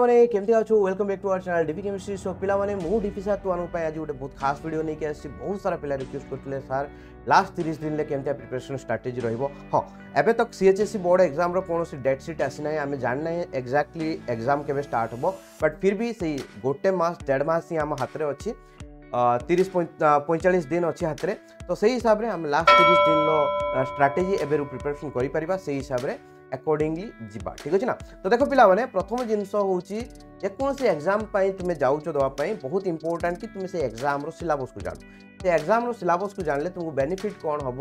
पाने केमती अच्छा welcome back to our channel D chemistry so पाने डीपी सार तुम्हारों पर आज गोटे बहुत खास भिड नहीं आ बहुत सारा पिला रिक्वेस्ट करते सर लास्ट तीस दिन में कमी प्रिपेरेसन स्ट्राटेज रे तो e C H S C board exam कौन से डेट सीट आसीना आम जानना एक्जाक्टली एक्जाम के स्टार्ट हम बट फिर भी सही गोटे मस देस ही आम हाथ में अच्छी तीस पैंतालीस दिन अच्छे हाथ में तो से हिसाब से आम लास्ट तीस दिन रो स्ट्राटेजी एवं प्रिपेरेसन करें अकॉर्डिंगली जीबा ठीक अच्छे ना तो देखो पे प्रथम जिनस हूँ जेकोसी एग्जाम तुम्हें जाऊ दवापाई बहुत इंपोर्टां कि तुम्हें से एग्जाम सिलेबस को जान से एग्जाम सिलेबस को जान लें तुमको बेनिफिट कौन हम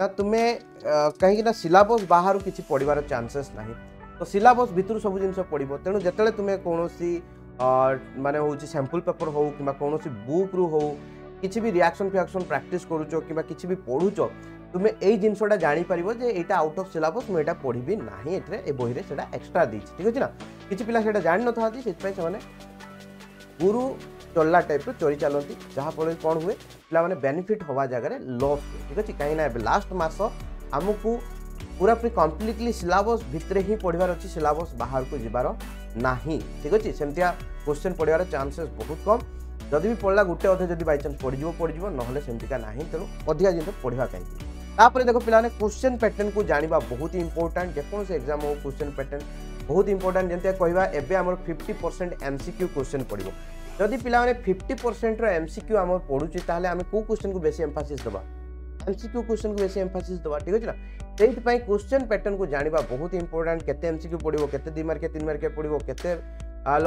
ना तुम्हें कहीं सिलेबस बाहर किसी पढ़वार चानसेस ना तो सिलेबस भितर सब जिन पड़ तेणु जिते तुम्हें कौन मानने सैंपल पेपर हो कि कौन बुक्रु हो किसी भी रिएक्शन फिएक्शन प्राक्ट करुच कि पढ़ुच তুমি এই জিনিসটা জাঁপার যে এইটা আউট অফ সিলাবস মু এটা পড়বি না এতে এ বইরে সেটা এক্সট্রা দিয়েছি ঠিক আছে না কিছু পিলা সেটা জাঁ নথাতে সেইপাই সে গুরু ଚଲା ଟାଇପ୍ର ଚୋରି ଚାଲନ୍ତି ଯାହାଫଳରେ କ'ଣ ହୁଏ ପିଲାମାନେ ବେନିଫିଟ୍ ହେବା ଜାଗାରେ ଲସ୍ ହୁଏ ଠିକ୍ ଅଛି କାହିଁକିନା ଏବେ ଲାଷ୍ଟ ମାସ ଆମକୁ ପୁରାପୁରି କମ୍ପ୍ଲିଟଲି ସିଲାବସ୍ ଭିତରେ ହିଁ ପଢ଼ିବାର ଅଛି ସିଲାବସ୍ ବାହାରକୁ ଯିବାର ନାହିଁ ଠିକ୍ ଅଛି ସେମିତିଆ କୋଶ୍ଚିନ୍ ପଢ଼ିବାର ଚାନ୍ସେସ୍ ବହୁତ କମ୍ ଯଦି ବି ପଡ଼ିଲା ଗୋଟେ ଅଧେ ଯଦି ବାଇଚାନ୍ସ ପଡ଼ିଯିବ ପଡ଼ିଯିବ ନହେଲେ ସେମିତିକା ନାହିଁ ତେଣୁ ଅଧିକା ଜିନିଷ ପଢ଼ିବା କାହିଁକି तापर देखो पे क्वेश्चन पैटर्न को जाना बहुत ही इंपोर्टां जो एक्जाम हो क्वेश्चन पैटर्न बहुत इंपोर्टां जमी कह fifty percent M C Q question पड़ो जदि पे फिफ्टी परसेंट रम सिक्यू आम पढ़ु तेल कौ क्वेश्चन को बेस एम्फासी दबा एम सिक्यू क्वेश्चन को बेस एम्फासी दबा ठीक अच्छे ना से क्वेश्चन पैटर्न को जाना बहुत इंपोर्टां केम सिक्यू पड़ो के मार्के मार्के पड़ो के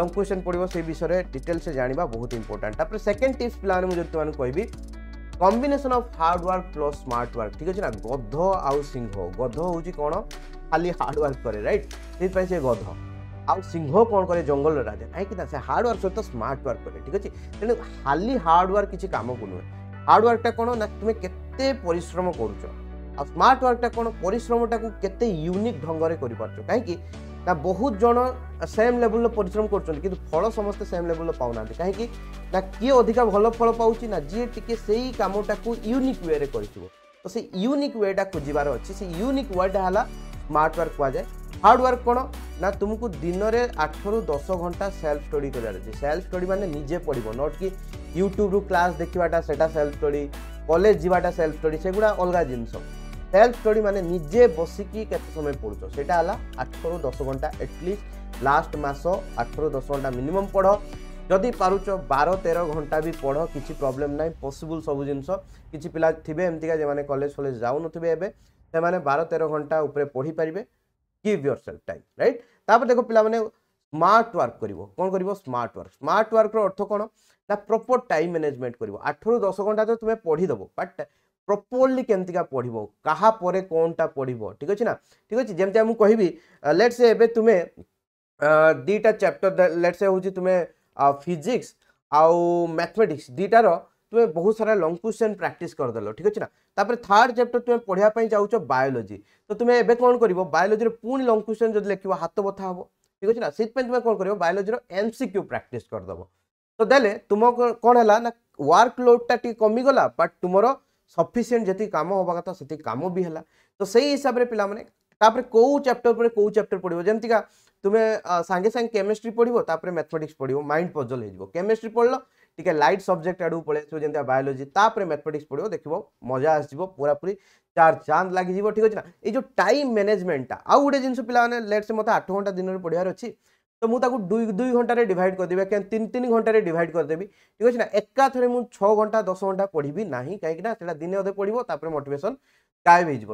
लंग क्वेश्चन पड़ो से विषय डिटेल से जाना बहुत इंपोर्टां सेकेंड टीप्स पे मुझे तुम्हें कहबी combination of hard work plus smart work ଠିକ୍ ଅଛି ନା ଗଧ ଆଉ ସିଂହ ଗଧ ହେଉଛି କ'ଣ ଖାଲି ହାର୍ଡ ୱାର୍କ କରେ ରାଇଟ୍ ସେଥିପାଇଁ ସେ ଗଧ ଆଉ ସିଂହ କ'ଣ କରେ ଜଙ୍ଗଲର ରାଜା କାହିଁକି ନା ସେ ହାର୍ଡ ୱାର୍କ ସହିତ ସ୍ମାର୍ଟ ୱାର୍କ କରେ ଠିକ୍ ଅଛି ତେଣୁ ଖାଲି ହାର୍ଡ ୱାର୍କ କିଛି କାମକୁ ନୁହେଁ ହାର୍ଡ ୱାର୍କଟା କ'ଣ ନା ତୁମେ କେତେ ପରିଶ୍ରମ କରୁଛ ଆଉ ସ୍ମାର୍ଟ ୱାର୍କଟା କ'ଣ ପରିଶ୍ରମଟାକୁ କେତେ ୟୁନିକ୍ ଢଙ୍ଗରେ କରିପାରୁଛ କାହିଁକି ନା ବହୁତ ଜଣ ସେମ୍ ଲେଭେଲ୍ର ପରିଶ୍ରମ କରୁଛନ୍ତି କିନ୍ତୁ ଫଳ ସମସ୍ତେ ସେମ୍ ଲେଭେଲ୍ର ପାଉନାହାନ୍ତି କାହିଁକି ନା କିଏ ଅଧିକା ଭଲ ଫଳ ପାଉଛି ନା ଯିଏ ଟିକେ ସେଇ କାମଟାକୁ ୟୁନିକ୍ ୱେରେ କରିଥିବ ତ ସେ ୟୁନିକ୍ ୱେଟା ଖୋଜିବାର ଅଛି ସେ ୟୁନିକ୍ ୱେଟା ହେଲା ସ୍ମାର୍ଟ ୱାର୍କ କୁହାଯାଏ ହାର୍ଡ଼ ୱାର୍କ କ'ଣ ନା ତୁମକୁ ଦିନରେ ଆଠରୁ ଦଶ ଘଣ୍ଟା ସେଲ୍ଫ ଷ୍ଟଡ଼ି କରିବାର ଅଛି ସେଲ୍ଫ ଷ୍ଟଡ଼ି ମାନେ ନିଜେ ପଢ଼ିବ ନଟ୍ କି ୟୁଟ୍ୟୁବରୁ କ୍ଲାସ୍ ଦେଖିବାଟା ସେଇଟା ସେଲ୍ଫ ଷ୍ଟଡ଼ି କଲେଜ ଯିବାଟା ସେଲ୍ଫ ଷ୍ଟଡ଼ି ସେଗୁଡ଼ା ଅଲଗା ଜିନିଷ সেলফ ଷ୍ଟଡି ମାନେ ନିଜେ ବସିକି କେତେ ସମୟ ପଢ଼ୁଛ ସେଇଟା ହେଲା ଆଠରୁ ଦଶ ଘଣ୍ଟା ଆଟଲିଷ୍ଟ ଲାଷ୍ଟ ମାସ ଆଠରୁ ଦଶ ଘଣ୍ଟା ମିନିମମ୍ ପଢ଼ ଯଦି ପାରୁଛ ବାର ତେର ଘଣ୍ଟା ବି ପଢ଼ କିଛି ପ୍ରୋବ୍ଲେମ୍ ନାହିଁ ପସିବୁଲ୍ ସବୁ ଜିନିଷ କିଛି ପିଲା ଥିବେ ଏମିତିକା ଯେଉଁମାନେ କଲେଜ ଫଲେଜ ଯାଉନଥିବେ ଏବେ ସେମାନେ ବାର ତେର ଘଣ୍ଟା ଉପରେ ପଢ଼ିପାରିବେ give yourself time right ତାପରେ ଦେଖ ପିଲାମାନେ ସ୍ମାର୍ଟ ୱାର୍କ କରିବ କ'ଣ କରିବ ସ୍ମାର୍ଟ ୱାର୍କ ସ୍ମାର୍ଟ ୱାର୍କର ଅର୍ଥ କ'ଣ ନା ପ୍ରପର୍ ଟାଇମ୍ ମ୍ୟାନେଜମେଣ୍ଟ କରିବ ଆଠରୁ ଦଶ ଘଣ୍ଟା ତ ତୁମେ ପଢ଼ିଦେବ ବଟ୍ প্রপরলি কেমতিকা পড়ব কাহা পরে কোনটা পড়ব ঠিক আছে না ঠিক আছে যেমতি আমি কহবি লেটস এবে তুমি দুইটা চ্যাপ্টর লেটস হচ্ছে তুমি ফিজিক্স আউ ম্যাথমেটিক্স দুইটার তুমি বহু সারা লং কোশ্চেন প্র্যাকটিস করেদেল ঠিক আছে না তাপরে থার্ড চ্যাপ্টর তুমি পড়া যাচ্ছ বায়োলোজি তো তুমি এবে কোণ করব বায়োলোজির পুঁ লং কোশ্চেন যদি লেখব হাত বথা হব ঠিক আছে না সেইপাই তুমি কোণ করব বায়োলোজির এমসিকিউ প্র্যাকটিস করেদেব তো দেলে তুম কোণ হল না ওয়ার্ক লোডটা টিকে কমিগলা বাট তোমার ସଫିସିଏଣ୍ଟ ଯେତିକି କାମ ହେବା କଥା ସେତିକି କାମ ବି ହେଲା ତ ସେଇ ହିସାବରେ ପିଲାମାନେ ତାପରେ କେଉଁ ଚାପ୍ଟର ପରେ କେଉଁ ଚାପ୍ଟର ପଢ଼ିବ ଯେମିତିକା ତୁମେ ସାଙ୍ଗେ ସାଙ୍ଗେ କେମିଷ୍ଟ୍ରି ପଢ଼ିବ ତାପରେ ମ୍ୟାଥମେଟିକ୍ସ ପଢ଼ିବ ମାଇଣ୍ଡ ପଜଲ୍ ହେଇଯିବ କେମିଷ୍ଟ୍ରି ପଢ଼ିଲ ଟିକେ ଲାଇଟ୍ ସବଜେକ୍ଟ ଆଡ଼କୁ ପଳେଇ ଆସିବ ଯେମିତି ବାୟୋଲୋଜି ତାପରେ ମ୍ୟାଥମେଟିକ୍ସ ପଢ଼ିବ ଦେଖିବ ମଜା ଆସିଯିବ ପୁରାପୁରି ଚାର ଚାନ୍ଦ ଲାଗିଯିବ ଠିକ୍ ଅଛି ନା ଏଇ ଯେଉଁ ଟାଇମ୍ ମ୍ୟାନେଜମେଣ୍ଟଟା ଆଉ ଗୋଟେ ଜିନିଷ ପିଲାମାନେ ଲେଟ୍ ସେ ମୋତେ ଆଠ ଘଣ୍ଟା ଦିନରେ ପଢ଼ିବାର ଅଛି तो मुझे दुई दुई घंटे डिभाइड करदेवि क्या तीन तीन घंटे डिभाइड करदेवि ठीक अच्छे ना एकाथर मुझे छः घंटा दस घंटा पढ़ी ना कहीं दिन अदे पढ़व मोटेसन गायब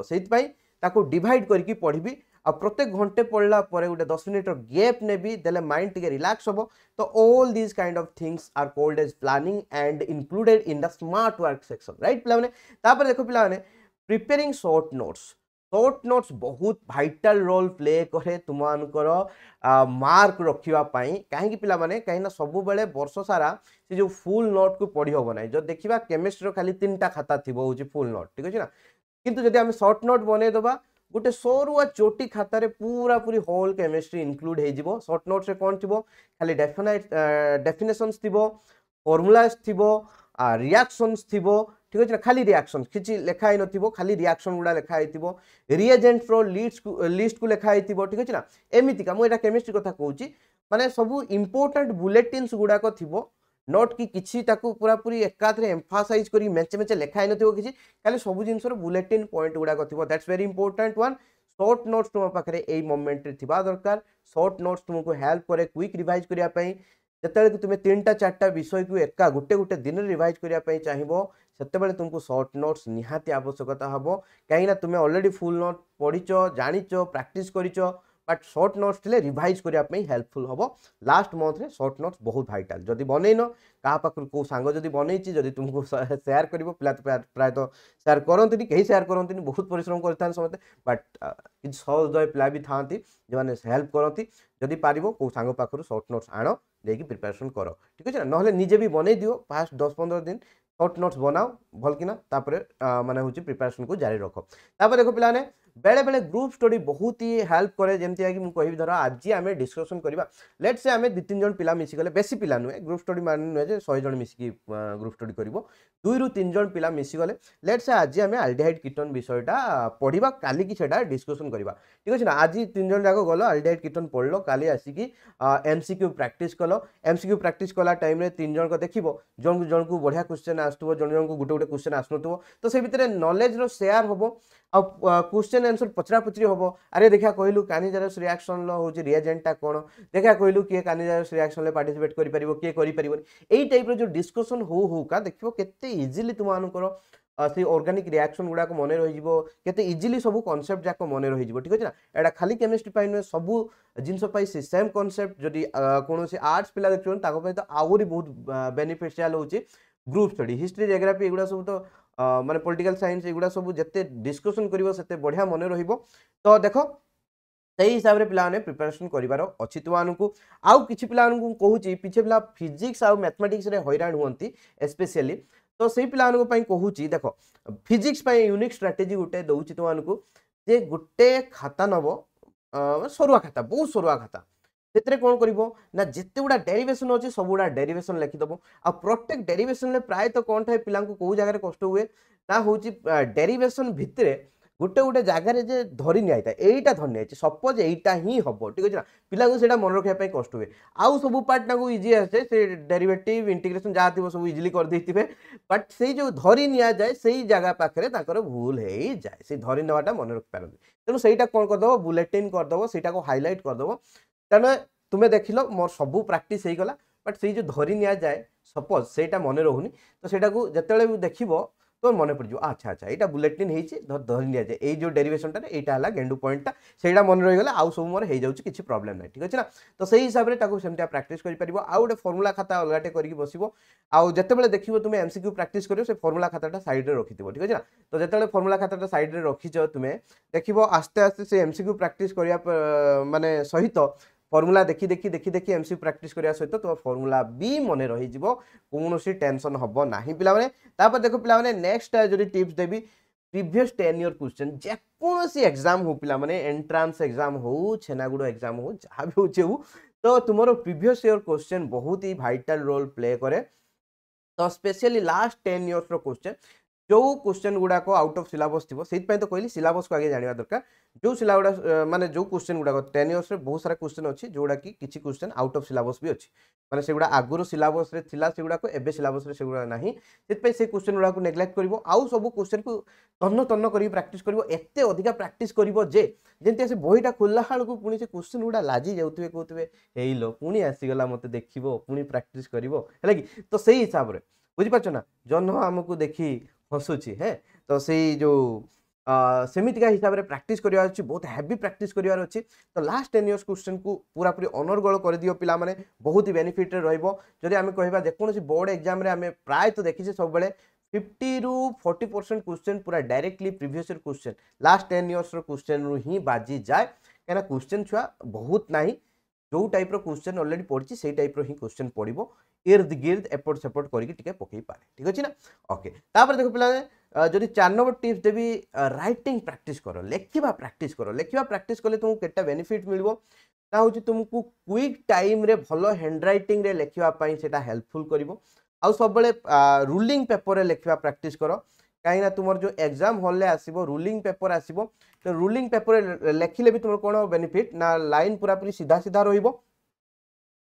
हो डिड करी पढ़ी आ प्रत्येक घंटे पढ़ला गोटे दस मिनिट्र गैप नेबी दे माइंड टे रिलाक्स हम तो all these kind of things are called as planning and included in the smart work section right पे देखो पे preparing short notes short notes ବହୁତ ଭାଇଟାଲ ରୋଲ୍ ପ୍ଲେ କରେ ତୁମମାନଙ୍କର ମାର୍କ ରଖିବା ପାଇଁ କାହିଁକି ପିଲାମାନେ କାହିଁକିନା ସବୁବେଳେ ବର୍ଷ ସାରା ସେ ଯେଉଁ ଫୁଲ୍ ନୋଟ୍କୁ ପଢ଼ି ହେବ ନାହିଁ ଯଦି ଦେଖିବା କେମିଷ୍ଟ୍ରିର ଖାଲି ତିନିଟା ଖାତା ଥିବ ହେଉଛି ଫୁଲ୍ ନୋଟ୍ ଠିକ୍ ଅଛି ନା କିନ୍ତୁ ଯଦି ଆମେ ସର୍ଟ ନୋଟ୍ ବନେଇଦେବା ଗୋଟେ ସରୁଆ ଚୋଟି ଖାତାରେ ପୁରା ପୁରି ହୋଲ୍ କେମିଷ୍ଟ୍ରି ଇନକ୍ଲୁଡ୍ ହେଇଯିବ ସର୍ଟ ନୋଟ୍ସରେ କ'ଣ ଥିବ ଖାଲି ଡେଫିନାଇଟ୍ ଡେଫିନେସନ୍ସ ଥିବ ଫର୍ମୁଲାସ୍ ଥିବ ରିଆକ୍ସନ୍ସ ଥିବ ঠিক আছে না খালি রিয়াকশন কিছু লেখা হয়ে নথিব খালি রিয়াকশন গুড়া লেখা হয়েছিল রিএজেন্টর লিস্ট লিস্টকু লেখা হয়েছিল ঠিক আছে না এমিতিকা মু এটা কেমিস্ট্রি কথা কହୁଛି মানে সবু ইম্পর্টাট বুলেটিনস গুড়াক থিব নোট কি কিছু তাকে পুরাপুরি একাথরে এমফাসাইজ করি মেচে মেচে লেখা হয়ে নথিব কিছু খালি সবু জিনিসর বুলেটিন পয়েন্ট গুড়াক থিব that's very important one short notes তুম পাখে এই মোমেন্টে থিবা দরকার সর্ট নোটস তুমকু হেল্প করে কুইক রিভাইজ করিয়া পাই যেতবে তুমি তিনটা চারটা বিষয়কু একা গোটে গোটে দিন রিভাইজ করিয়া পাই চাহিব ସେତେବେଳେ ତୁମକୁ ସର୍ଟ ନୋଟ୍ସ ନିହାତି ଆବଶ୍ୟକତା ହେବ କାହିଁକିନା ତୁମେ ଅଲରେଡ଼ି ଫୁଲ୍ ନୋଟ୍ ପଢ଼ିଛ ଜାଣିଛ ପ୍ରାକ୍ଟିସ୍ କରିଛ ବଟ୍ ସର୍ଟ ନୋଟ୍ସ ଥିଲେ ରିଭାଇଜ୍ କରିବା ପାଇଁ ହେଲ୍ପଫୁଲ୍ ହେବ ଲାଷ୍ଟ ମନ୍ଥରେ ସର୍ଟ ନୋଟ୍ସ ବହୁତ ଭାଇଟାଲ୍ ଯଦି ବନେଇନ କାହା ପାଖରୁ କେଉଁ ସାଙ୍ଗ ଯଦି ବନେଇଛି ଯଦି ତୁମକୁ ସେୟାର କରିବ ପିଲା ତ ପ୍ରାୟତଃ ସେୟାର କରନ୍ତିନି କେହି ସେୟାର କରନ୍ତିନି ବହୁତ ପରିଶ୍ରମ କରିଥାନ୍ତି ସମସ୍ତେ ବଟ୍ କିଛି ସହଜ ପିଲା ବି ଥାଆନ୍ତି ଯେଉଁମାନେ ହେଲ୍ପ କରନ୍ତି ଯଦି ପାରିବ କେଉଁ ସାଙ୍ଗ ପାଖରୁ ସର୍ଟ ନୋଟ୍ସ ଆଣ ଦେଇକି ପ୍ରିପାରେସନ୍ କର ଠିକ୍ ଅଛି ନା ନହେଲେ ନିଜେ ବି ବନେଇ ଦିଅ ଫାଷ୍ଟ ଦଶ ପନ୍ଦର ଦିନ হট নোটস বনাও ভাল কিনা তারপরে মানে হচ্ছে প্রিপারেশন কু জারি রখ তারপরে দেখো পিলানে बेले ग्रुप स्टडी बहुत ही हेल्प करे जमती कि मुझे धर आज आम डिस्कसन करवा लेट से आम दु तीन जन पिला मिसिगले बेसी पिला नुहे ग्रुप स्टडी मान नुहे जे शहे जन मिसिकी ग्रुप स्टडी कर दुई रु तीन जन पिला मिसिगले लेट से आज आम आल्डिहाइड कीटन विषयटा पढ़ा काली की सेटा डिस्कसन करवा ठीक अच्छे ना आज तीन जन जाक गल आल्डिहाइड कीटन पढ़ल काली आसिकी एमसीक्यू प्राक्ट कल एमसीक्यू प्राक्ट कला टाइम तीन जन को देख जन जन को बढ़िया क्वेश्चन आसो जन जन को गोटे गोटे क्वेश्चन आसन तो से भितर नलेज रेयार हम ଆଉ କ୍ୱେଶ୍ଚନ୍ ଆନ୍ସର୍ ପଚରା ପଚରି ହେବ ଆରେ ଦେଖିଆ କହିଲୁ କାନିଜାରସ୍ ରିଆକ୍ସନ୍ର ହେଉଛି ରିଆଜେଣ୍ଟଟା କ'ଣ ଦେଖିଆ କହିଲୁ କିଏ କାନିଜାରସ୍ ରିଆକ୍ସନ୍ରେ ପାର୍ଟିସିପେଟ୍ କରିପାରିବ କିଏ କରିପାରିବନି ଏଇ ଟାଇପ୍ର ଯେଉଁ ଡିସ୍କସନ୍ ହଉ ହଉକା ଦେଖିବ କେତେ ଇଜିଲି ତୁମମାନଙ୍କର ସେ ଅର୍ଗାନିକ୍ ରିଆକ୍ସନ୍ ଗୁଡ଼ାକ ମନେ ରହିଯିବ କେତେ ଇଜିଲି ସବୁ କନସେପ୍ଟ ଯାକ ମନେ ରହିଯିବ ଠିକ୍ ଅଛି ନା ଏଇଟା ଖାଲି କେମିଷ୍ଟ୍ରି ପାଇଁ ନୁହେଁ ସବୁ ଜିନିଷ ପାଇଁ ସେ ସେମ୍ କନସେପ୍ଟ ଯଦି କୌଣସି ଆର୍ଟ୍ସ ପିଲା ଦେଖୁଛନ୍ତି ତାଙ୍କ ପାଇଁ ତ ଆହୁରି ବହୁତ ବେନିଫିସିଆଲ୍ ହେଉଛି ଗ୍ରୁପ୍ ଷ୍ଟଡି ହିଷ୍ଟ୍ରି ଜୋଗ୍ରାଫି ଏଗୁଡ଼ା ସବୁ ତ মানে পলিটিক্যাল সাইন্স এগুলা সব যেতে ডিসকসন করব সেতে বঢ়িয়া মনে রহব তো দেখ সেই হিসাবে পিলানে প্রিপারেসন করবার অছি তোমাকে আউ কিছু পিলাকে কুচি পিছে পিলা ফিজিক্স আউ ম্যাথমেটিক্সরে হইরাণ হুঁতি স্পেশালি তো সেই পিলাঙ্ক কুচি দেখ ফিজিক্স ইউনিক স্ট্রাটেজি গোটে দৌছি তোমাকে যে গোটে খাতা নব সরুয়া খাতা বহু সরুয়া খাতা ସେଥିରେ କ'ଣ କରିବ ନା ଯେତେ ଗୁଡ଼ା ଡେରିଭେସନ୍ ଅଛି ସବୁଗୁଡ଼ା ଡେରିଭେସନ୍ ଲେଖିଦେବ ଆଉ ପ୍ରତ୍ୟେକ ଡେରିଭେସନ୍ରେ ପ୍ରାୟତଃ କ'ଣ ଥାଏ ପିଲାଙ୍କୁ କେଉଁ ଜାଗାରେ କଷ୍ଟ ହୁଏ ନା ହେଉଛି ଡେରିଭେସନ୍ ଭିତରେ ଗୋଟେ ଗୋଟେ ଜାଗାରେ ଯେ ଧରି ନିଆଯାଇଥାଏ ଏଇଟା ଧରି ନିଆଯାଇଛି ସପୋଜ୍ ଏଇଟା ହିଁ ହେବ ଠିକ୍ ଅଛି ନା ପିଲାଙ୍କୁ ସେଇଟା ମନେ ରଖିବା ପାଇଁ କଷ୍ଟ ହୁଏ ଆଉ ସବୁ ପାର୍ଟ ତାଙ୍କୁ ଇଜି ଆସେ ସେ ଡେରିଭେଟିଭ୍ ଇଣ୍ଟିଗ୍ରେସନ୍ ଯାହା ଥିବ ସବୁ ଇଜିଲି କରିଦେଇଥିବେ ବଟ୍ ସେଇ ଯେଉଁ ଧରି ନିଆଯାଏ ସେଇ ଜାଗା ପାଖରେ ତାଙ୍କର ଭୁଲ ହେଇଯାଏ ସେଇ ଧରି ନେବାଟା ମନେ ରଖିପାରନ୍ତି ତେଣୁ ସେଇଟା କ'ଣ କରିଦେବ ବୁଲେଟିନ୍ କରିଦେବ ସେଇଟାକୁ ହାଇଲାଇଟ୍ କରିଦେବ ତେଣୁ ତୁମେ ଦେଖିଲ ମୋର ସବୁ ପ୍ରାକ୍ଟିସ୍ ହେଇଗଲା ବଟ୍ ସେଇ ଯେଉଁ ଧରି ନିଆଯାଏ ସପୋଜ୍ ସେଇଟା ମନେ ରହୁନି ତ ସେଇଟାକୁ ଯେତେବେଳେ ବି ଦେଖିବ ତ ମନେ ପଡ଼ିଯିବ ଆଚ୍ଛା ଆଚ୍ଛା ଏଇଟା ବୁଲେଟିନ୍ ହେଇଛି ଧରି ନିଆଯାଏ ଏଇ ଯେଉଁ ଡେରିଭେସନ୍ଟାରେ ଏଇଟା ହେଲା ଗେଣ୍ଡୁ ପଏଣ୍ଟଟା ସେଇଟା ମନେ ରହିଗଲା ଆଉ ସବୁ ମୋର ହେଇଯାଉଛି କିଛି ପ୍ରୋବ୍ଲେମ୍ ନାହିଁ ଠିକ୍ ଅଛି ନା ତ ସେଇ ହିସାବରେ ତାକୁ ସେମିତିଆ ପ୍ରାକ୍ଟିସ୍ କରିପାରିବ ଆଉ ଗୋଟେ ଫର୍ମୁଲା ଖାତା ଅଲଗାଟେ କରିକି ବସିବ ଆଉ ଯେତେବେଳେ ଦେଖିବ ତୁମେ ଏମ୍ସିକ୍ୟୁ ପ୍ରାକ୍ଟିସ୍ କରିବ ସେ ଫର୍ମୁଲା ଖାତାଟା ସାଇଡ଼୍ରେ ରଖିଥିବ ଠିକ୍ ଅଛି ନା ତ ଯେତେବେଳେ ଫର୍ମୁଲା ଖାତାଟା ସାଇଡ଼୍ରେ ରଖିଛ ତୁମେ ଦେଖିବ ଆସ୍ତେ ଆସ୍ତେ ସେ ଏମ୍ସିକ୍ୟୁ ପ୍ରାକ୍ଟିସ୍ କରିବା ମାନେ ସହିତ ফর্মুলা দেখি দেখি দেখি দেখি এমসি প্রাকটিস করা সহ তোমার ফর্মুলা বি মনে রহিযোগ কৌশি টেনশন হব না পিলামানে তারপর দেখো পিলামানে নেক্সট যদি টিপস দেবি প্রিভিয়স টেন ইয়র কোশ্চেন যেকোনসি এক্সাম হো পিলামানে এন্ট্রান্স এক্সাম হো ছেনাগুড় এক্সাম হো যা বি হচ্ছে হো তো তোমার প্রিভিয়স ইয়র কোশ্চেন বহুত হি ভাইটাল রোল প্লে করে তো স্পেশালি লাস্ট টেন ইয়র্সর কোশ্চেন ଯେଉଁ କୋଶ୍ଚିନ୍ ଗୁଡ଼ାକ ଆଉଟ୍ ଅଫ୍ ସିଲାବସ୍ ଥିବ ସେଇଥିପାଇଁ ତ କହିଲି ସିଲାବସ୍କୁ ଆଗେ ଜାଣିବା ଦରକାର ଯେଉଁ ସିଲାଗୁଡ଼ା ମାନେ ଯେଉଁ କୋଶ୍ଚିନ୍ ଗୁଡ଼ାକ ଟେନ୍ ଇୟର୍ସରେ ବହୁତ ସାରା କୋଶ୍ଚିନ୍ ଅଛି ଯେଉଁଗୁଡ଼ାକି କିଛି କୋଶ୍ଚିନ୍ ଆଉଟ୍ ଅଫ୍ ସିଲାବସ୍ ବି ଅଛି ମାନେ ସେଗୁଡ଼ା ଆଗରୁ ସିଲାବସ୍ରେ ଥିଲା ସେଗୁଡ଼ାକ ଏବେ ସିଲାବସ୍ରେ ସେଗୁଡ଼ା ନାହିଁ ସେଥିପାଇଁ ସେ କୋଶ୍ଚିନ୍ ଗୁଡ଼ାକୁ ନେଗ୍ଲେକ୍ଟ କରିବ ଆଉ ସବୁ କୋଶ୍ଚିନ୍କୁ ତନ୍ନ ତନ୍ନ କରିକି ପ୍ରାକ୍ଟିସ୍ କରିବ ଏତେ ଅଧିକା ପ୍ରାକ୍ଟିସ୍ କରିବ ଯେ ଯେମିତି ସେ ବହିଟା ଖୋଲିଲା ବେଳକୁ ପୁଣି ସେ କୋଶ୍ଚିନ୍ ଗୁଡ଼ା ଲାଜି ଯାଉଥିବେ କହୁଥିବେ ହେଇଲ ପୁଣି ଆସିଗଲା ମୋତେ ଦେଖିବ ପୁଣି ପ୍ରାକ୍ଟିସ୍ କରିବ ହେଲା କି ତ ସେଇ ହିସାବରେ ବୁଝିପାରୁଛ ନା ଜହ୍ନ ଆମକୁ ଦେଖି ଖସୁଛି ହେ ତ ସେଇ ଯେଉଁ ସେମିତିକା ହିସାବରେ ପ୍ରାକ୍ଟିସ୍ କରିବାର ଅଛି ବହୁତ ହେଭି ପ୍ରାକ୍ଟିସ୍ କରିବାର ଅଛି ତ ଲାଷ୍ଟ ଟେନ୍ ଇୟର୍ସ କ୍ୱେଶ୍ଚନ୍କୁ ପୁରାପୁରି ଅନର୍ଗଳ କରିଦିଅ ପିଲାମାନେ ବହୁତ ହି ବେନିଫିଟ୍ରେ ରହିବ ଯଦି ଆମେ କହିବା ଯେକୌଣସି ବୋର୍ଡ଼ ଏକ୍ଜାମ୍ରେ ଆମେ ପ୍ରାୟତଃ ଦେଖିଛେ ସବୁବେଳେ ଫିଫ୍ଟିରୁ ଫର୍ଟି ପରସେଣ୍ଟ କ୍ୱେଶ୍ଚନ୍ ପୁରା directly previous year question last ten ଇୟର୍ସର କ୍ୱେଶ୍ଚନ୍ରୁ ହିଁ ବାଜିଯାଏ କାହିଁକିନା କ୍ୱେଶ୍ଚନ୍ ଛୁଆ ବହୁତ ନାହିଁ ଯେଉଁ ଟାଇପ୍ର କ୍ୱେଶ୍ଚନ୍ ଅଲରେଡ଼ି ପଡ଼ିଛି ସେଇ ଟାଇପ୍ର ହିଁ କ୍ୱେଶ୍ଚନ୍ ପଡ଼ିବ ଇର୍ଦ ଗିର୍ଦ ଏପଟ ସେପଟ କରିକି ଟିକେ ପକାଇପାରେ ଠିକ୍ ଅଛି ନା ଓକେ ତାପରେ ଦେଖ ପିଲାମାନେ ଯଦି ଚାରି ନମ୍ବର ଟିପ୍ସ ଦେବି ରାଇଟିଂ ପ୍ରାକ୍ଟିସ୍ କର ଲେଖିବା ପ୍ରାକ୍ଟିସ୍ କର ଲେଖିବା ପ୍ରାକ୍ଟିସ୍ କଲେ ତୁମକୁ କେତେଟା ବେନିଫିଟ୍ ମିଳିବ ତା ହେଉଛି ତୁମକୁ କ୍ୱିକ୍ ଟାଇମ୍ରେ ଭଲ ହ୍ୟାଣ୍ଡ ରାଇଟିଂରେ ଲେଖିବା ପାଇଁ ସେଇଟା ହେଲ୍ପଫୁଲ୍ କରିବ ଆଉ ସବୁବେଳେ ରୁଲିଂ ପେପର୍ରେ ଲେଖିବା ପ୍ରାକ୍ଟିସ୍ କର କାହିଁକିନା ତୁମର ଯେଉଁ ଏକ୍ଜାମ୍ ହଲ୍ରେ ଆସିବ ରୁଲିଂ ପେପର୍ ଆସିବ ତ ରୁଲିଂ ପେପର୍ରେ ଲେଖିଲେ ବି ତୁମର କ'ଣ ବେନିଫିଟ୍ ନା ଲାଇନ୍ ପୁରାପୁରି ସିଧା ସିଧା ରହିବ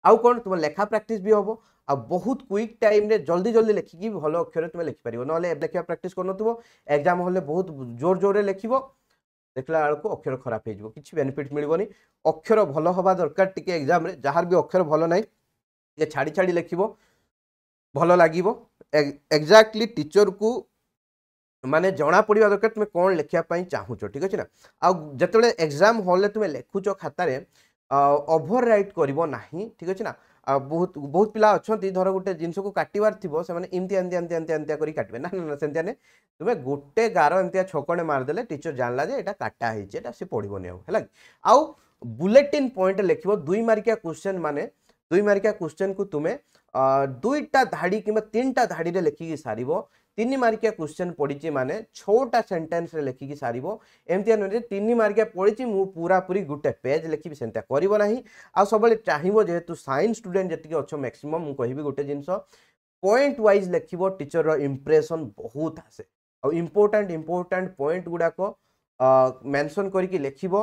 ଆଉ କ'ଣ ତୁମ ଲେଖା ପ୍ରାକ୍ଟିସ୍ ବି ହେବ ଆଉ ବହୁତ କ୍ୱିକ୍ ଟାଇମ୍ରେ ଜଲ୍ଦି ଜଲ୍ଦି ଲେଖିକି ଭଲ ଅକ୍ଷରରେ ତୁମେ ଲେଖିପାରିବ ନହେଲେ ଲେଖିବା ପ୍ରାକ୍ଟିସ୍ କରୁନଥିବ ଏକ୍ଜାମ୍ ହଲ୍ରେ ବହୁତ ଜୋର ଜୋରରେ ଲେଖିବ ଦେଖିଲା ବେଳକୁ ଅକ୍ଷର ଖରାପ ହେଇଯିବ କିଛି ବେନିଫିଟ୍ ମିଳିବନି ଅକ୍ଷର ଭଲ ହେବା ଦରକାର ଟିକେ ଏକ୍ଜାମ୍ରେ ଯାହାର ବି ଅକ୍ଷର ଭଲ ନାହିଁ ଟିକେ ଛାଡ଼ି ଛାଡ଼ି ଲେଖିବ ଭଲ ଲାଗିବ ଏକ୍ଜାକ୍ଟଲି ଟିଚର୍କୁ ମାନେ ଜଣାପଡ଼ିବା ଦରକାର ତୁମେ କ'ଣ ଲେଖିବା ପାଇଁ ଚାହୁଁଛ ଠିକ୍ ଅଛି ନା ଆଉ ଯେତେବେଳେ ଏକ୍ଜାମ୍ ହଲ୍ରେ ତୁମେ ଲେଖୁଛ ଖାତାରେ ଓଭର ରାଇଟ୍ କରିବ ନାହିଁ ଠିକ୍ ଅଛି ନା ବହୁତ ବହୁତ ପିଲା ଅଛନ୍ତି ଧର ଗୋଟେ ଜିନିଷକୁ କାଟିବାର ଥିବ ସେମାନେ ଏମିତି ଏମିତି ଏମିତି ଏମିତି ଏମିତିଆ କରି କାଟିବେ ନା ନା ସେମିତିଆ ନେ ତୁମେ ଗୋଟେ ଗାର ଏମିତିଆ ଛକଣେ ମାରିଦେଲେ ଟିଚର ଜାଣିଲା ଯେ ଏଇଟା କାଟା ହେଇଛି ଏଇଟା ସେ ପଢ଼ିବନି ଆଉ ହେଲା କି ଆଉ ବୁଲେଟିନ୍ ପଏଣ୍ଟ ଲେଖିବ ଦୁଇ ମାର୍କିଆ କ୍ୱେଶ୍ଚନ୍ ମାନେ ଦୁଇ ମାର୍କିଆ କ୍ୱେଶ୍ଚନ୍କୁ ତୁମେ ଦୁଇଟା ଧାଡ଼ି କିମ୍ବା ତିନିଟା ଧାଡ଼ିରେ ଲେଖିକି ସାରିବ ତିନି ମାର୍କିଆ କ୍ୱେଶ୍ଚନ୍ ପଡ଼ିଛି ମାନେ ଛଅଟା ସେଣ୍ଟେନ୍ସରେ ଲେଖିକି ସାରିବ ଏମିତିଆ ନୁହେଁ ଯେ ତିନି ମାର୍କିଆ ପଡ଼ିଛି ମୁଁ ପୁରାପୁରି ଗୋଟେ ପେଜ୍ ଲେଖିବି ସେମିତିଆ କରିବ ନାହିଁ ଆଉ ସବୁବେଳେ ଚାହିଁବ ଯେହେତୁ ସାଇନ୍ସ ଷ୍ଟୁଡେଣ୍ଟ ଯେତିକି ଅଛ ମ୍ୟାକ୍ସିମମ୍ ମୁଁ କହିବି ଗୋଟେ ଜିନିଷ ପଏଣ୍ଟ ୱାଇଜ୍ ଲେଖିବ ଟିଚର୍ର ଇମ୍ପ୍ରେସନ୍ ବହୁତ ଆସେ ଆଉ ଇମ୍ପୋର୍ଟାଣ୍ଟ ଇମ୍ପୋର୍ଟାଣ୍ଟ ପଏଣ୍ଟ ଗୁଡ଼ାକ ମେନସନ୍ କରିକି ଲେଖିବ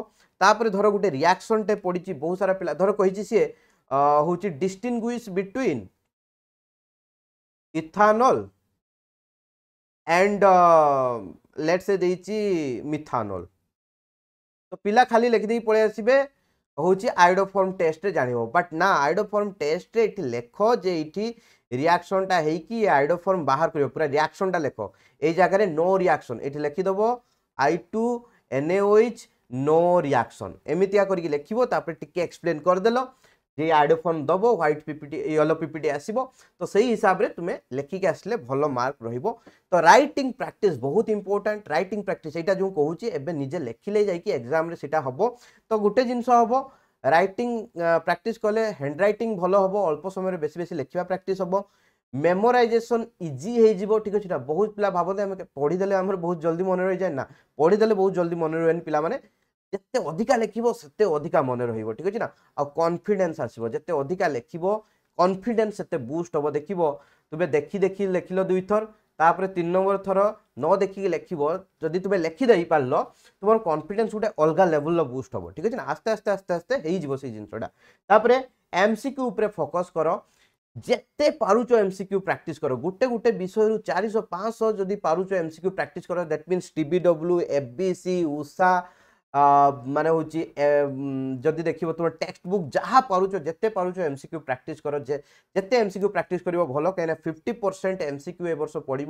ତାପରେ ଧର ଗୋଟେ ରିଆକ୍ସନ୍ଟେ ପଡ଼ିଛି ବହୁତ ସାରା ପିଲା ଧର କହିଛି ସିଏ ହେଉଛି ଡିଷ୍ଟିଙ୍ଗୁଇସ୍ ବିଟୁଇନ୍ ଇଥାନଲ୍ एंड लेट से देई मिथानोल तो पिला खाली लिखि देई पळे आसीबे হচ্ছে আইডোফর্ম টেস্টে জাণব বাট না আইডোফর্ম টেস্টে এটি লেখ যে এটি রিয়াকশনটা হয়েকি আইডোফর্ম বাহার করব পুরা রিয়াকশনটা লেখ এই জায়গায় নো রিয়াকশন এটি লেখিদেব I two NaOH no reaction এমিতিয়া করি লেখিব তারপরে টিকি এক্সপ্লেন করেদেল যে আইডোফোন দেব হোয়াইট পিপিটি ইয়েলো পিপিটি আসব তো সেই হিসাবে তুমি লেখিকি আসলে ভাল মার্ক রহব তো রাইটিং প্র্যাকটিস বহুত ইম্পর্টাট রাইটিং প্র্যাকটিস এইটা যে কুচি এবে নিজে লেখিলে যাই এক্সামে সেটা হব তো গোটে জিনিস হব রাইটিং প্র্যাকটিস কলে হ্যান্ড রাইটিং ভাল হব অল্প সময়ের বেশি বেশি লেখা প্র্যাকটিস হব মেমোরাইজেসন ইজি ହେଇଯିବ ଠିକ ଅଛି ନା ବହୁତ ପିଲା ଭାବନ୍ତି ଆମେ ପଢ଼ିଦେଲେ ଆମର ବହୁତ ଜଲ୍ଦି ମନେ ରହିଯାଏ ନା ପଢ଼ିଦେଲେ ବହୁତ ଜଲ୍ଦି ମନେ ରୁହେନି ପିଲାମାନେ ଯେତେ ଅଧିକା ଲେଖିବ ସେତେ ଅଧିକା ମନେ ରହିବ ଠିକ୍ ଅଛି ନା ଆଉ କନଫିଡେନ୍ସ ଆସିବ ଯେତେ ଅଧିକା ଲେଖିବ କନଫିଡେନ୍ସ ସେତେ ବୁଷ୍ଟ ହେବ ଦେଖିବ ତୁମେ ଦେଖି ଦେଖି ଲେଖିଲ ଦୁଇଥର ତାପରେ ତିନି ନମ୍ବର ଥର ନ ଦେଖିକି ଲେଖିବ ଯଦି ତୁମେ ଲେଖିଦେଇପାରିଲ ତୁମର କନଫିଡେନ୍ସ ଗୋଟେ ଅଲଗା ଲେଭେଲର ବୁଷ୍ଟ ହେବ ଠିକ୍ ଅଛି ନା ଆସ୍ତେ ଆସ୍ତେ ଆସ୍ତେ ଆସ୍ତେ ହେଇଯିବ ସେଇ ଜିନିଷଟା ତାପରେ ଏମ୍ସିକ୍ୟୁ ଉପରେ ଫୋକସ୍ କର ଯେତେ ପାରୁଛ ଏମ୍ସିକ୍ୟୁ ପ୍ରାକ୍ଟିସ୍ କର ଗୋଟେ ଗୋଟେ ବିଷୟରୁ ଚାରିଶହ ପାଞ୍ଚଶହ ଯଦି ପାରୁଛ ଏମ୍ସିକ୍ୟୁ ପ୍ରାକ୍ଟିସ୍ କର that means T B W F B C ଉଷା माने हूँ जदि देख तुम टेक्स्ट बुक जहाँ पारुच जिते पारुच एमसीक्यू प्राक्ट कर जिते सिक्यू प्राक्ट कर भल कहीं फिफ्टी परसेंट एम सिक्यू ए बर्ष पड़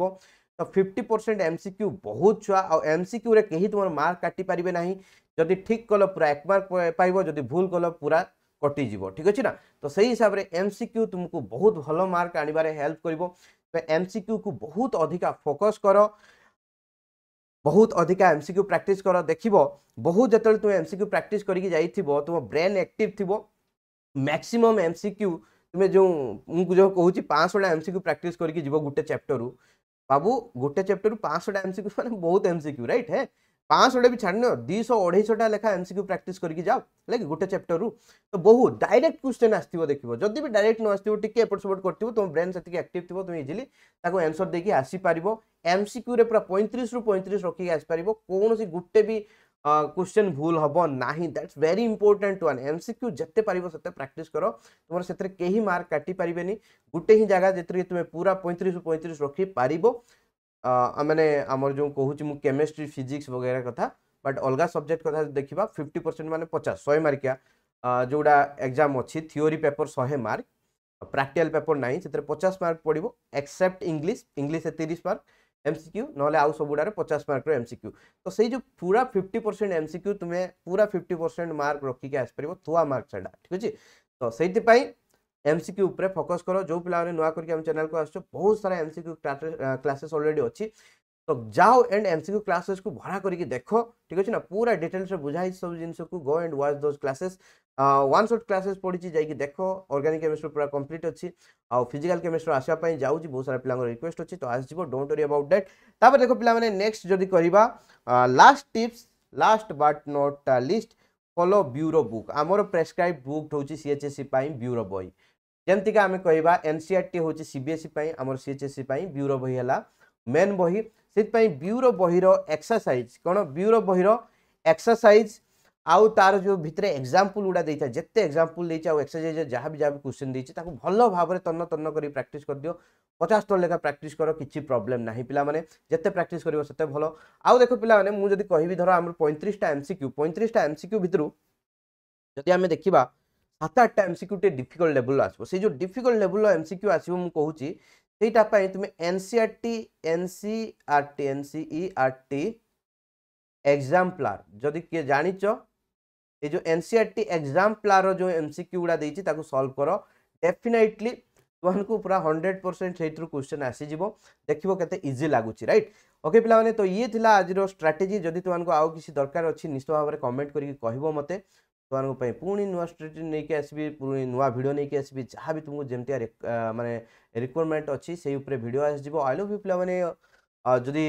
तो फिफ्टी परसेंट एम सिक्यू बहुत छुआ आम एमसीक्यू रे कहीं तुम मार्क काटि ना जदि ठीक कल पूरा एक मार्क पाइब जदि भूल कल पूरा कटिज ठीक अच्छे ना तो सही हिसाब से एम सिक्यू तुमको बहुत भल मार्क आनबार हेल्प कर तो सिक्यू को बहुत अधिका फोकस कर बहुत अधिक एम सिक्यू प्राक्ट कर देख बहुत जो तुम एम सिक्यू प्राक्ट करम ब्रेन एक्ट थी मैक्सीम एम सिक्यू तुम्हें जो मुझे कौन पांचशा एम सिक्यू प्राक्ट गोटे चैप्टर बाबू गोटे चैप्टर पांचशा एम सिक्यू मैं बहुत एम सिक्यू रईट है পাঁচশোটা বি ছাড়নি দুইশো অঢ়াইশটা লেখা এমসিকিউ প্রাকটিস করি যাও লাগে গোটে চ্যাপ্টর তো বহু ডাইরেক্ট কোশ্চেন আসব দেখব যদি বি ডাইরেক্ট ন আসব টিকিয়ে এপট সেপট করব তোমার ব্রেন সেটি আক্টিভ থাকবে তুমি ইজিলি তাকে আনসর দিয়ে আসিপার এমসিকিউরে পুরা পঁয়ত্রিশ রু পঁয়ত্রিশ রক্ষি আসিপার কৌশি গোটে বি क्वेश्चन भूल हम ना that's very important one M C Q जिते पार से प्राक्ट कर तुम से मार्क काटिपारे गोटे ही जगह जितने तुम पूरा पैंतीस पैंतीस रखी पार मैंने आमर जो कहूँ मुझे केमिस्ट्री फिजिक्स वगैरह कथा बट अलग सब्जेक्ट कथ देखा फिफ्टी परसेंट मानते पचास शहे मार्किया जोड़ा एग्जाम अच्छी थीओरी पेपर शहे मार्क प्राक्टिकल पेपर ना से पचास मार्क पड़ो एक्सेप्ट इंग्लीश इंग्लीश तीस मार्क एम सिक्यू ना आउ सब पचास मार्क एम सिक्यू तो से जो पूरा फिफ्टी परसेंट एम सिक्यू तुम्हें पूरा फिफ्टी परसेंट मार्क रखिक आसपार थुआ मार्क सैटा ठीक अच्छे तो सही ଏମସିକ୍ୟୁ ଉପରେ ଫୋକସ୍ କର ଯେଉଁ ପିଲାମାନେ ନୂଆ କରିକି ଆମ ଚ୍ୟାନେଲକୁ ଆସୁଛ ବହୁତ ସାରା ଏମସିକ୍ୟୁ କ୍ଲାସେସ୍ ଅଲରେଡ଼ି ଅଛି ତ ଯାଅ ଆଣ୍ଡ ଏମସିକ୍ୟୁ କ୍ଲାସେସ୍କୁ ଭଡ଼ା କରିକି ଦେଖ ଠିକ୍ ଅଛି ନା ପୁରା ଡିଟେଲ୍ସରେ ବୁଝା ହେଇଛି ସବୁ ଜିନିଷକୁ go and watch those classes one shot classes ପଡ଼ିଛି ଯାଇକି ଦେଖ ଅର୍ଗାନିକ୍ କେମିଷ୍ଟ୍ରି ପୁରା କମ୍ପ୍ଲିଟ୍ ଅଛି ଆଉ ଫିଜିକାଲ୍ କେମିଷ୍ଟ୍ରି ଆସିବା ପାଇଁ ଯାଉଛି ବହୁତ ସାରା ପିଲାଙ୍କର ରିକ୍ୱେଷ୍ଟ ଅଛି ତ ଆସିଯିବ ଡୋଣ୍ଟ ୱରି ଆବାଉଟ୍ ଡେଟ୍ ତାପରେ ଦେଖ ପିଲାମାନେ ନେକ୍ସଟ ଯଦି କରିବା last tips last but not least follow bureau book ଆମର ପ୍ରେସ୍କ୍ରାଇବ୍ ବୁକ୍ ହେଉଛି ସିଏଚ୍ଏସ୍ସି ପାଇଁ ବ୍ୟୁରୋ ବହି ଯେମିତିକି ଆମେ କହିବା ଏନ୍ ସି ଆର୍ ଟି ହେଉଛି ସି ବି ଏସ୍ ଇ ପାଇଁ ଆମର ସି ଏଚ୍ ଏସ୍ ସି ପାଇଁ ବ୍ୟୁରୋ ବହି ହେଲା ମେନ୍ ବହି ସେଥିପାଇଁ ବ୍ୟୁରୋ ବହିର ଏକ୍ସରସାଇଜ୍ କ'ଣ ବ୍ୟୁରୋ ବହିର ଏକ୍ସରସାଇଜ୍ ଆଉ ତାର ଯେଉଁ ଭିତରେ ଏକ୍ଜାମ୍ପଲ୍ ଗୁଡ଼ା ଦେଇଥାଏ ଯେତେ ଏକ୍ଜାମ୍ପଲ୍ ଦେଇଛି ଆଉ ଏକ୍ସରସାଇଜ୍ ଯାହା ବି ଯାହା ବି କ୍ୱେଶ୍ଚିନ୍ ଦେଇଛି ତାକୁ ଭଲ ଭାବରେ ତନ୍ନ ତନ୍ନ କରି ପ୍ରାକ୍ଟିସ୍ କରିଦିଅ ପଚାଶ ଥର ଲେଖା ପ୍ରାକ୍ଟିସ୍ କର କିଛି ପ୍ରୋବ୍ଲେମ୍ ନାହିଁ ପିଲାମାନେ ଯେତେ ପ୍ରାକ୍ଟିସ୍ କରିବ ସେତେ ଭଲ ଆଉ ଦେଖ ପିଲାମାନେ ମୁଁ ଯଦି କହିବି ଧର ଆମର ପଇଁତିରିଶଟା ଏମ୍ ସି କ୍ୟୁ ପଇଁତିରିଶଟା ଏମ୍ ସି କ୍ୟୁ ଭିତରୁ ଯଦି ଆମେ ଦେଖିବା সাত আটটা এমসিকিউ টিকে ডিফিকল্ট লেভেল আসব সেই যে ডিফিকল্ট লেভেল এমসিকিউ আসব মু কহুছি সেইটা পাই তুমি এনসিআরটি এনসিআরটি এনসিইআরটি এক্সাম প্লার যদি কি জানিছ এই যে এনসিআরটি এক্সাম প্লার যে এমসিকিউ গুড়া দিয়েছি তাকে সলভ কর ডেফিনেটলি तुमको पूरा हंड्रेड परसेंट से क्वेश्चन आसीज देख के इजी लगुच रईट ओके पे तो ये था आज स्ट्राटेजी जदि तुमको आउ किसी दरकार अच्छी निश्चित भाव में कमेंट करके कह मत तुम्ही पुणी नुआ स्ट्रेटेजी नेईकी आसबी पुणी नुआ भिडियो नेईकी आसबी जहाँ भी तुमको जमती मानने रिक्वयरमेंट अच्छी से भिडियो आसो आई लव यू पे যদি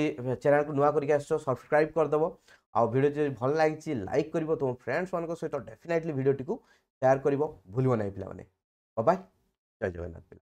চ্যানেলকে নূয়া করি আসছ সবসক্রাইব করদেব আও ভিডিও যদি ভাল লাগিছি লাইক করব তোমার ফ্রেন্ডস মান সহ ডেফিনেটলি ভিডিওটি সেয়ার করব ভুলব না পিলা বাই জয় জগন্নাথ পিলা